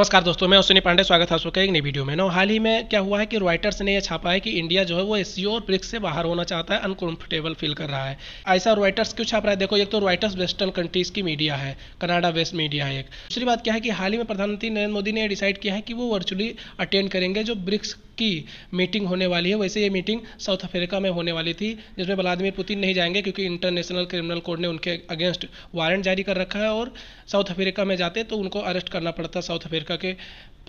नमस्कार दोस्तों मैं अश्विनी पांडे स्वागत है आपका एक नई वीडियो में ना हाल ही में क्या हुआ है कि रॉयटर्स ने यह छापा है कि इंडिया जो है वो एस e और ब्रिक्स से बाहर होना चाहता है अनकंफर्टेबल फील कर रहा है ऐसा रॉयटर्स क्यों छाप रहा है देखो एक तो रॉयटर्स वेस्टर्न कंट्रीज की मीडिया है कनाडा वेस्ट मीडिया है एक दूसरी बात क्या है कि हाल ही में प्रधानमंत्री नरेंद्र मोदी ने डिसाइड किया है कि वो वर्चुअली अटेंड करेंगे जो ब्रिक्स की मीटिंग होने वाली है वैसे ये मीटिंग साउथ अफ्रीका में होने वाली थी जिसमें व्लादिमिर पुतिन नहीं जाएंगे क्योंकि इंटरनेशनल क्रिमिनल कोर्ट ने उनके अगेंस्ट वारंट जारी कर रखा है और साउथ अफ्रीका में जाते तो उनको अरेस्ट करना पड़ता साउथ अफ्रीका करके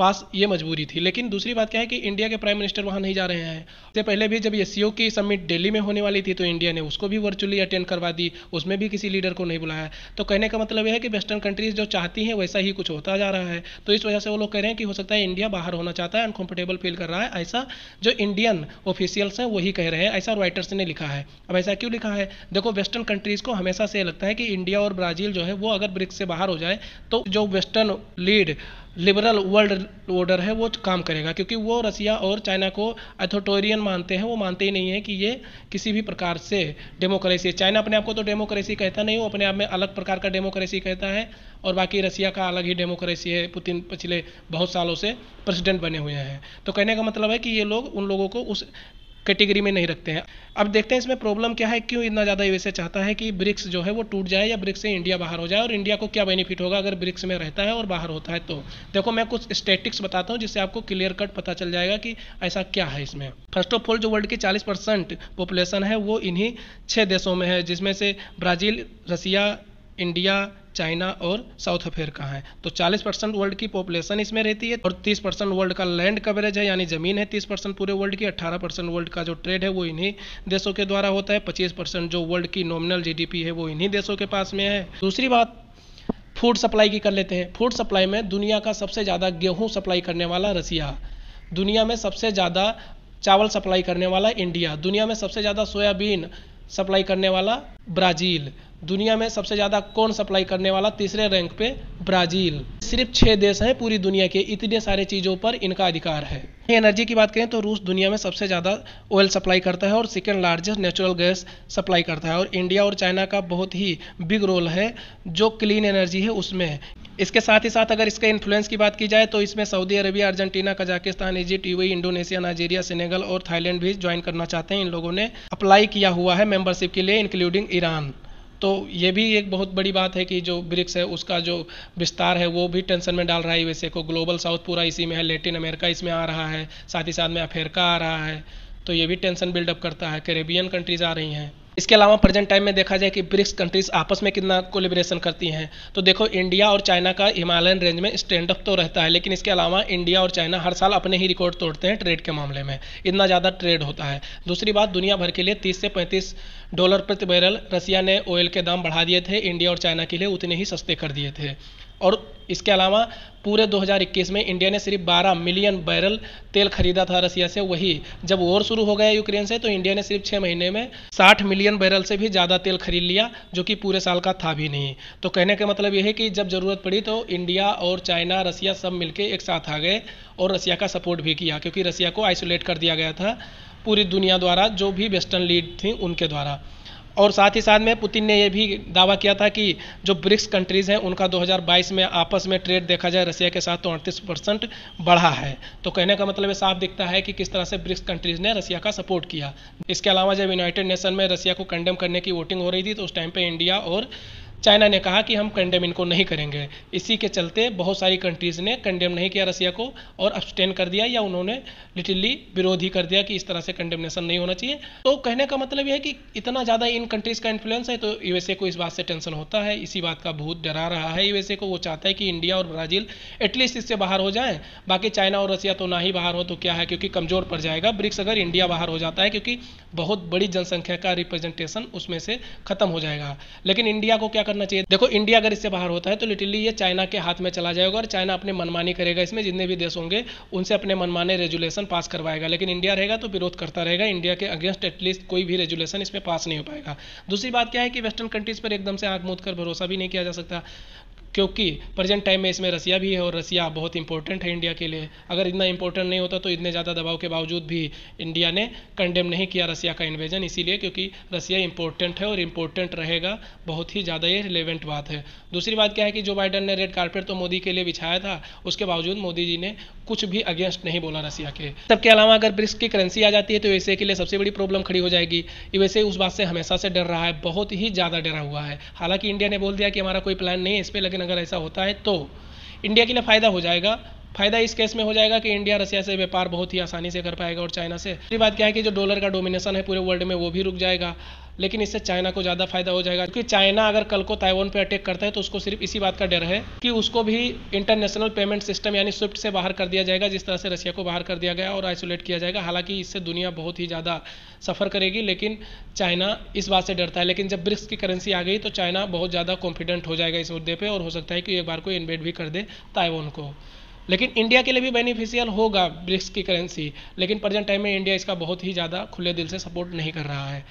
पास ये मजबूरी थी लेकिन दूसरी बात क्या है कि इंडिया के प्राइम मिनिस्टर वहाँ नहीं जा रहे हैं इससे पहले भी जब एस की समिट दिल्ली में होने वाली थी तो इंडिया ने उसको भी वर्चुअली अटेंड करवा दी उसमें भी किसी लीडर को नहीं बुलाया तो कहने का मतलब यह है कि वेस्टर्न कंट्रीज जो चाहती हैं वैसा ही कुछ होता जा रहा है तो इस वजह से वो लोग कह रहे हैं कि हो सकता है इंडिया बाहर होना चाहता है अनकंफर्टेबल फील कर रहा है ऐसा जो इंडियन ऑफिशियल्स हैं वही कह रहे हैं ऐसा राइटर्स ने लिखा है अब ऐसा क्यों लिखा है देखो वेस्टर्न कंट्रीज़ को हमेशा से लगता है कि इंडिया और ब्राज़ील जो है वो अगर ब्रिक्स से बाहर हो जाए तो जो western lead liberal world order है वो काम करेगा क्योंकि वो रसिया और चाइना को अथोटोरियन मानते हैं वो मानते ही नहीं है कि ये किसी भी प्रकार से डेमोक्रेसी चाइना अपने आप को तो डेमोक्रेसी कहता नहीं वो अपने आप में अलग प्रकार का डेमोक्रेसी कहता है और बाकी रसिया का अलग ही डेमोक्रेसी है पुतिन पिछले बहुत सालों से प्रेसिडेंट बने हुए हैं तो कहने का मतलब है कि ये लोग उन लोगों को उस कैटेगरी में नहीं रखते हैं अब देखते हैं इसमें प्रॉब्लम क्या है क्यों इतना ज़्यादा यूएसए चाहता है कि ब्रिक्स जो है वो टूट जाए या ब्रिक्स से इंडिया बाहर हो जाए और इंडिया को क्या बेनिफिट होगा अगर ब्रिक्स में रहता है और बाहर होता है तो देखो मैं कुछ स्टेटिक्स बताता हूँ जिससे आपको क्लियर कट पता चल जाएगा कि ऐसा क्या है इसमें फर्स्ट ऑफ ऑल जो वर्ल्ड की चालीस पॉपुलेशन है वो इन्हीं छः देशों में है जिसमें से ब्राज़ील रसिया इंडिया चाइना और साउथ अफ्रीका है तो 40 परसेंट वर्ल्ड की पॉपुलेशन इसमें रहती है और 30 परसेंट वर्ल्ड का लैंड कवरेज है यानी जमीन है 30 परसेंट पूरे वर्ल्ड की 18 परसेंट वर्ल्ड का जो ट्रेड है वो इन्हीं देशों के द्वारा होता है 25 परसेंट जो वर्ल्ड की नॉमिनल जीडीपी है वो इन्हीं देशों के पास में है दूसरी बात फूड सप्लाई की कर लेते हैं फूड सप्लाई में दुनिया का सबसे ज़्यादा गेहूँ सप्लाई करने वाला रसिया दुनिया में सबसे ज़्यादा चावल सप्लाई करने वाला इंडिया दुनिया में सबसे ज़्यादा सोयाबीन सप्लाई करने वाला ब्राज़ील दुनिया में सबसे ज़्यादा कौन सप्लाई करने वाला तीसरे रैंक पे ब्राज़ील सिर्फ छह देश हैं पूरी दुनिया के इतने सारे चीज़ों पर इनका अधिकार है एनर्जी की बात करें तो रूस दुनिया में सबसे ज़्यादा ऑयल सप्लाई करता है और second largest natural gas supply करता है और इंडिया और चाइना का बहुत ही बिग रोल है जो क्लीन एनर्जी है उसमें इसके साथ ही साथ अगर इसके इन्फ्लुएंस की बात की जाए तो इसमें Saudi Arabia Argentina Kazakhstan Egypt यू इंडोनेशिया नाइजीरिया सेनेगल और थाईलैंड भी ज्वाइन करना चाहते हैं इन लोगों ने अप्लाई किया हुआ है मेंबरशिप के लिए इंक्लूडिंग ईरान तो ये भी एक बहुत बड़ी बात है कि जो ब्रिक्स है उसका जो विस्तार है वो भी टेंशन में डाल रहा है वैसे को ग्लोबल साउथ पूरा इसी में है लेटिन अमेरिका इसमें आ रहा है साथ ही साथ में अफ्रीका आ रहा है तो ये भी टेंशन बिल्डअप करता है कैरेबियन कंट्रीज़ आ रही हैं इसके अलावा प्रेजेंट टाइम में देखा जाए कि ब्रिक्स कंट्रीज आपस में कितना कोलिब्रेशन करती हैं तो देखो इंडिया और चाइना का हिमालयन रेंज में स्टैंड अप तो रहता है लेकिन इसके अलावा इंडिया और चाइना हर साल अपने ही रिकॉर्ड तोड़ते हैं ट्रेड के मामले में इतना ज़्यादा ट्रेड होता है दूसरी बात दुनिया भर के लिए तीस से पैंतीस डॉलर प्रति बैरल रसिया ने ऑयल के दाम बढ़ा दिए थे इंडिया और चाइना के लिए उतने ही सस्ते कर दिए थे और इसके अलावा पूरे 2021 में इंडिया ने सिर्फ 12 मिलियन बैरल तेल खरीदा था रसिया से वही जब वॉर शुरू हो गया यूक्रेन से तो इंडिया ने सिर्फ छः महीने में 60 मिलियन बैरल से भी ज़्यादा तेल खरीद लिया जो कि पूरे साल का था भी नहीं तो कहने का मतलब यह है कि जब ज़रूरत पड़ी तो इंडिया और चाइना रसिया सब मिलकर एक साथ आ गए और रसिया का सपोर्ट भी किया क्योंकि रसिया को आइसोलेट कर दिया गया था पूरी दुनिया द्वारा जो भी वेस्टर्न लीड थी उनके द्वारा और साथ ही साथ में पुतिन ने यह भी दावा किया था कि जो ब्रिक्स कंट्रीज़ हैं उनका 2022 में आपस में ट्रेड देखा जाए रसिया के साथ तो अड़तीस परसेंट बढ़ा है तो कहने का मतलब साफ दिखता है कि किस तरह से ब्रिक्स कंट्रीज़ ने रसिया का सपोर्ट किया इसके अलावा जब यूनाइटेड नेशन में रसिया को कंडेम करने की वोटिंग हो रही थी तो उस टाइम पर इंडिया और चाइना ने कहा कि हम कंडेम इनको नहीं करेंगे इसी के चलते बहुत सारी कंट्रीज़ ने कंडेम नहीं किया रसिया को और अब्सटेन कर दिया या उन्होंने लिटिली विरोध ही कर दिया कि इस तरह से कंडेमनेशन नहीं होना चाहिए तो कहने का मतलब यह है कि इतना ज़्यादा इन कंट्रीज़ का इन्फ्लुएंस है तो यूएसए को इस बात से टेंशन होता है इसी बात का भूत डरा रहा है यूएसए को वो चाहता है कि इंडिया और ब्राज़ील एटलीस्ट इससे बाहर हो जाए बाकी चाइना और रसिया तो ना ही बाहर हो तो क्या है क्योंकि कमज़ोर पड़ जाएगा ब्रिक्स अगर इंडिया बाहर हो जाता है क्योंकि बहुत बड़ी जनसंख्या का रिप्रेजेंटेशन उसमें से खत्म हो जाएगा लेकिन इंडिया को क्या करना चाहिए देखो इंडिया अगर इससे बाहर होता है तो लिटरली ये चाइना के हाथ में चला जाएगा और चाइना अपने मनमानी करेगा इसमें जितने भी देश होंगे उनसे अपने मनमाने रेजुलेशन पास करवाएगा लेकिन इंडिया रहेगा तो विरोध करता रहेगा इंडिया के अगेंस्ट एटलीस्ट कोई भी रेजुलेशन इसमें पास नहीं हो पाएगा दूसरी बात क्या है कि वेस्टर्न कंट्रीज पर एकदम से आंख मूद कर भरोसा भी नहीं किया जा सकता क्योंकि प्रेजेंट टाइम में इसमें रसिया भी है और रसिया बहुत इंपॉर्टेंट है इंडिया के लिए अगर इतना इंपॉर्टेंट नहीं होता तो इतने ज़्यादा दबाव के बावजूद भी इंडिया ने कंडेम नहीं किया रसिया का इन्वेजन इसीलिए क्योंकि रसिया इंपॉर्टेंट है और इंपॉर्टेंट रहेगा बहुत ही ज़्यादा ये रिलेवेंट बात है दूसरी बात क्या है कि जो बाइडन ने रेड कारपेट तो मोदी के लिए बिछाया था उसके बावजूद मोदी जी ने कुछ भी अगेंस्ट नहीं बोला रसिया के सबके अलावा अगर ब्रिक्स की करेंसी आ जाती है तो यूएसए के लिए सबसे बड़ी प्रॉब्लम खड़ी हो जाएगी यूएसए उस बात से हमेशा से डर रहा है बहुत ही ज़्यादा डरा हुआ है हालांकि इंडिया ने बोल दिया कि हमारा कोई प्लान नहीं है इस पर लेकिन अगर ऐसा होता है तो इंडिया के लिए फ़ायदा हो जाएगा फायदा इस केस में हो जाएगा कि इंडिया रसिया से व्यापार बहुत ही आसानी से कर पाएगा और चाइना से दूसरी बात क्या है कि जो डॉलर का डोमिनेशन है पूरे वर्ल्ड में वो भी रुक जाएगा लेकिन इससे चाइना को ज़्यादा फायदा हो जाएगा क्योंकि चाइना अगर कल को ताइवान पे अटैक करता है तो उसको सिर्फ इसी बात का डर है कि उसको भी इंटरनेशनल पेमेंट सिस्टम यानी स्विफ्ट से बाहर कर दिया जाएगा जिस तरह से रशिया को बाहर कर दिया गया और आइसोलेट किया जाएगा हालांकि इससे दुनिया बहुत ही ज़्यादा सफ़र करेगी लेकिन चाइना इस बात से डरता है लेकिन जब ब्रिक्स की करेंसी आ गई तो चाइना बहुत ज़्यादा कॉन्फिडेंट हो जाएगा इस मुद्दे पर और हो सकता है कि एक बार को इन्वेट भी कर दे ताइवान को लेकिन इंडिया के लिए भी बेनिफिशियल होगा ब्रिक्स की करेंसी लेकिन प्रेजेंट टाइम में इंडिया इसका बहुत ही ज़्यादा खुले दिल से सपोर्ट नहीं कर रहा है